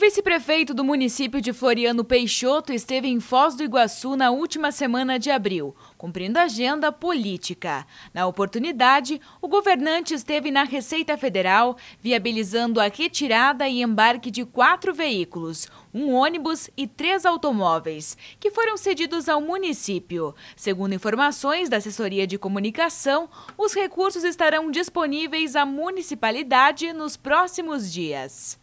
vice-prefeito do município de Floriano Peixoto esteve em Foz do Iguaçu na última semana de abril, cumprindo a agenda política. Na oportunidade, o governante esteve na Receita Federal, viabilizando a retirada e embarque de quatro veículos, um ônibus e três automóveis, que foram cedidos ao município. Segundo informações da assessoria de comunicação, os recursos estarão disponíveis à municipalidade nos próximos dias.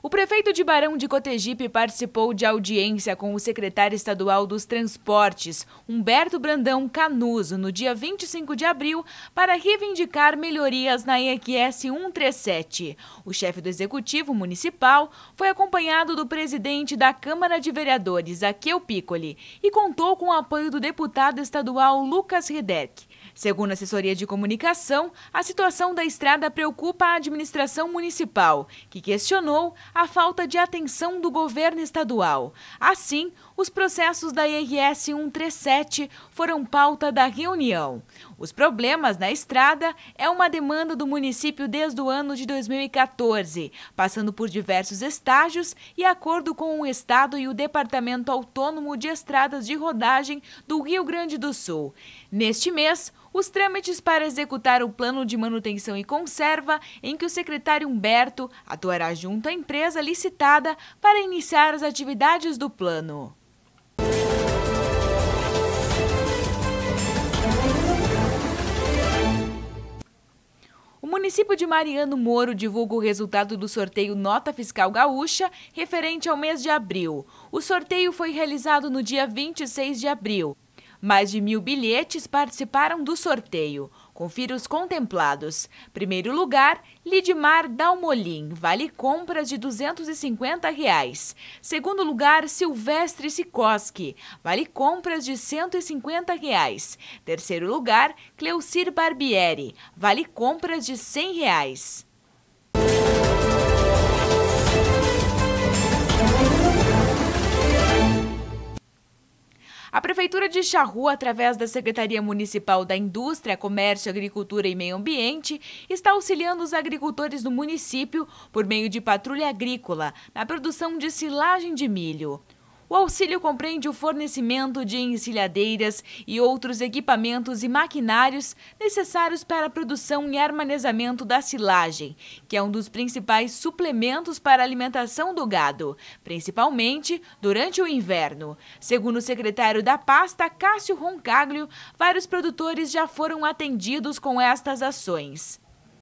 O prefeito de Barão de Cotegipe participou de audiência com o secretário estadual dos Transportes, Humberto Brandão Canuso, no dia 25 de abril, para reivindicar melhorias na EQS 137. O chefe do executivo municipal foi acompanhado do presidente da Câmara de Vereadores, Aqueu Piccoli, e contou com o apoio do deputado estadual Lucas Redeck. Segundo a assessoria de comunicação, a situação da estrada preocupa a administração municipal, que questionou a falta de atenção do governo estadual. Assim, os processos da IRS 137 foram pauta da reunião. Os problemas na estrada é uma demanda do município desde o ano de 2014, passando por diversos estágios e acordo com o Estado e o Departamento Autônomo de Estradas de Rodagem do Rio Grande do Sul. Neste mês, os trâmites para executar o plano de manutenção e conserva, em que o secretário Humberto atuará junto à empresa licitada para iniciar as atividades do plano. O município de Mariano Moro divulga o resultado do sorteio Nota Fiscal Gaúcha referente ao mês de abril. O sorteio foi realizado no dia 26 de abril. Mais de mil bilhetes participaram do sorteio. Confira os contemplados. Primeiro lugar, Lidmar Dalmolin, vale compras de R$ 250. Reais. Segundo lugar, Silvestre Sikoski, vale compras de R$ 150. Reais. Terceiro lugar, Cleucir Barbieri, vale compras de R$ 100. Reais. Prefeitura de Charrua, através da Secretaria Municipal da Indústria, Comércio, Agricultura e Meio Ambiente, está auxiliando os agricultores do município por meio de patrulha agrícola na produção de silagem de milho. O auxílio compreende o fornecimento de encilhadeiras e outros equipamentos e maquinários necessários para a produção e armazenamento da silagem, que é um dos principais suplementos para a alimentação do gado, principalmente durante o inverno. Segundo o secretário da pasta, Cássio Roncaglio, vários produtores já foram atendidos com estas ações.